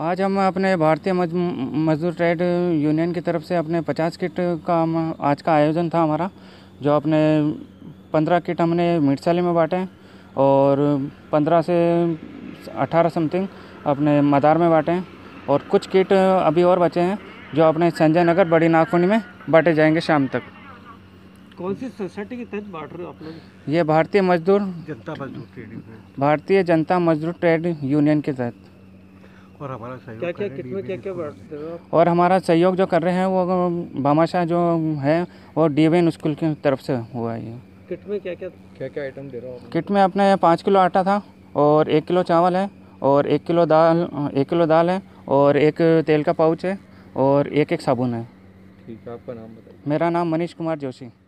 आज हम अपने भारतीय मजदूर ट्रेड यूनियन की तरफ से अपने पचास किट का आज का आयोजन था हमारा जो अपने पंद्रह किट हमने मिर्चाली में बांटे और पंद्रह से अठारह समथिंग अपने मदार में बांटे और कुछ किट अभी और बचे हैं जो अपने संजय नगर बड़ी नागपुणी में बांटे जाएंगे शाम तक कौन सी सोसाइटी के तहत बांट रहे हो आप लोग ये भारतीय मजदूर जनता मजदूर भारतीय जनता मजदूर ट्रेड यूनियन के तहत और हमारा सहयोग क्या क्या क्या क्या बांटते हो और हमारा सहयोग जो कर रहे हैं वो भामाशाह जो है वो डी एन स्कूल की तरफ से हुआ है किट में क्या क्या क्या क्या आइटम दे रहा हूँ किट में अपने पाँच किलो आटा था और एक किलो चावल है और एक किलो दाल एक किलो दाल है और एक तेल का पाउच है और एक एक साबुन है ठीक है आपका नाम बताइए मेरा नाम मनीष कुमार जोशी